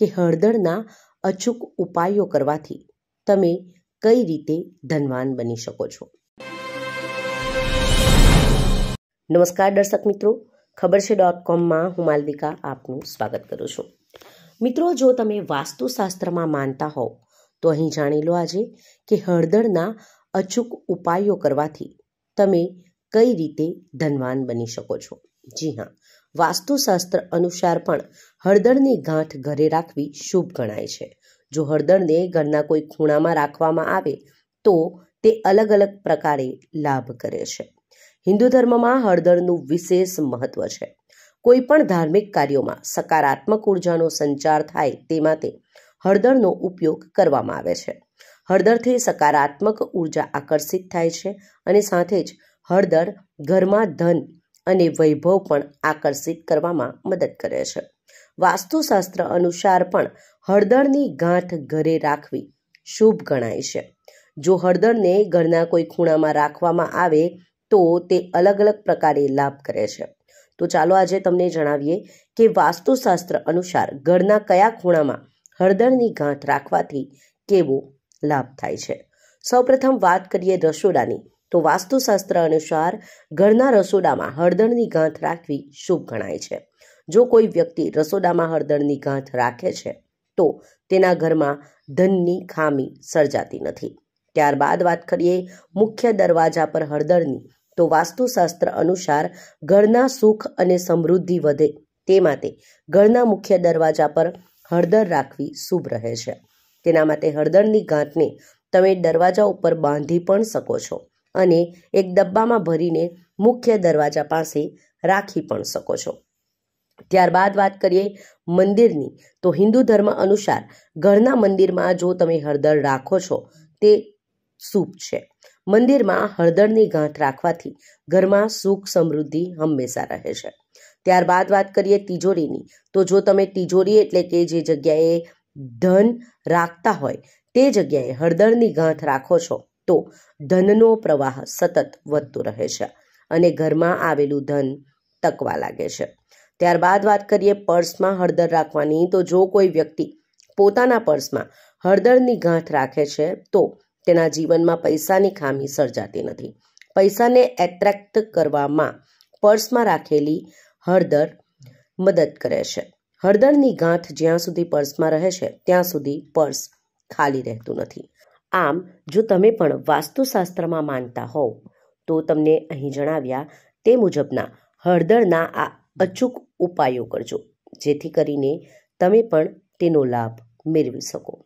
કે હળદરના અચૂક ઉપાયો કરવાથી તમે કઈ રીતે ધનવાન બની શકો છો નમસ્કાર દર્શક મિત્રો ખબર છે ડોટ કોમમાં હું માલવિકા આપનું સ્વાગત કરું છું મિત્રો જો તમે વાસ્તુશાસ્ત્રમાં માનતા હોવ તો અહીં જાણી લો આજે કે હળદરના અચૂક ઉપાયો કરવાથી તમે કઈ રીતે ધનવાન બની શકો છો જી હા વાસ્તુશાસ્ત્ર અનુસાર પણ હળદરની ગાંઠ ઘરે રાખવી શુભ ગણાય છે જો હળદરને ઘરના કોઈ ખૂણામાં રાખવામાં આવે તો તે અલગ અલગ પ્રકારે લાભ કરે છે હિન્દુ ધર્મમાં હળદરનું વિશેષ મહત્વ છે કોઈ પણ ધાર્મિક કાર્યોમાં સકારાત્મક ઉર્જાનો સંચાર થાય તે માટે હળદરનો ઉપયોગ કરવામાં આવે છે હળદરથી સકારાત્મક ઉર્જા આકર્ષિત થાય છે અને સાથે જ હળદર ઘરમાં ધન અને વૈભવ પણ આકર્ષિત કરવામાં મદદ કરે છે વાસ્તુશાસ્ત્ર અનુસાર પણ હળદરની ગાંઠ ઘરે રાખવી શુભ ગણાય છે જો હળદરને ઘરના કોઈ ખૂણામાં રાખવામાં આવે તો તે અલગ અલગ પ્રકારે લાભ કરે છે તો ચાલો આજે તમને જણાવીએ કે વાસ્તુશાસ્ત્ર અનુસાર ઘરના કયા ખૂણામાં હળદરની ગાંઠ રાખવાથી કેવો લાભ થાય છે સૌપ્રથમ વાત કરીએ રસોડાની તો વાસ્તુશાસ્ત્ર અનુસાર ઘરના રસોડામાં હળદરની ગાંઠ રાખવી શુભ ગણાય છે જો કોઈ વ્યક્તિ રસોડામાં હળદરની ગાંઠ રાખે છે તો તેના ઘરમાં ધનની ખામી સર્જાતી નથી ત્યારબાદ વાત કરીએ મુખ્ય દરવાજા પર હળદરની તો વાસ્તુશાસ્ત્ર અનુસાર ઘરના સુખ અને સમૃદ્ધિ વધે તે માટે ઘરના મુખ્ય દરવાજા પર હળદર રાખવી શુભ રહે છે તેના માટે હળદરની ગાંઠને તમે દરવાજા ઉપર બાંધી પણ શકો છો અને એક ડબ્બામાં ભરીને મુખ્ય દરવાજા પાસે રાખી પણ શકો છો ત્યારબાદ વાત કરીએ મંદિરની તો હિન્દુ ધર્મ અનુસાર ઘરના મંદિરમાં જો તમે હળદર રાખો છો તે શુભ છે મંદિરમાં હળદરની ગાંઠ રાખવાથી ઘરમાં સુખ સમૃદ્ધિ હંમેશા રહે છે ત્યારબાદ વાત કરીએ તિજોરીની તો જો તમે તિજોરી એટલે કે જે જગ્યાએ ધન રાખતા હોય તે જગ્યાએ હળદરની ગાંઠ રાખો છો તો ધનનો પ્રવાહ સતત વધતો રહે છે અને ઘરમાં આવેલું ધન તકવા લાગે છે ત્યારબાદ વાત કરીએ પર્સમાં હળદર રાખવાની તો જો કોઈ વ્યક્તિ પોતાના પર્સમાં હળદરની ગાંઠ રાખે છે તો તેના જીવનમાં પૈસાની ખામી સર્જાતી નથી પૈસાને એટ્રેક્ટ કરવામાં પર્સમાં રાખેલી હળદર મદદ કરે છે હળદરની ગાંઠ જ્યાં સુધી પર્સમાં રહે છે ત્યાં સુધી પર્સ ખાલી રહેતું નથી આમ જો તમે પણ વાસ્તુશાસ્ત્રમાં માનતા હોવ તો તમને અહીં જણાવ્યા તે મુજબના હળદરના આ અચૂક ઉપાયો કરજો જેથી કરીને તમે પણ તેનો લાભ મેળવી શકો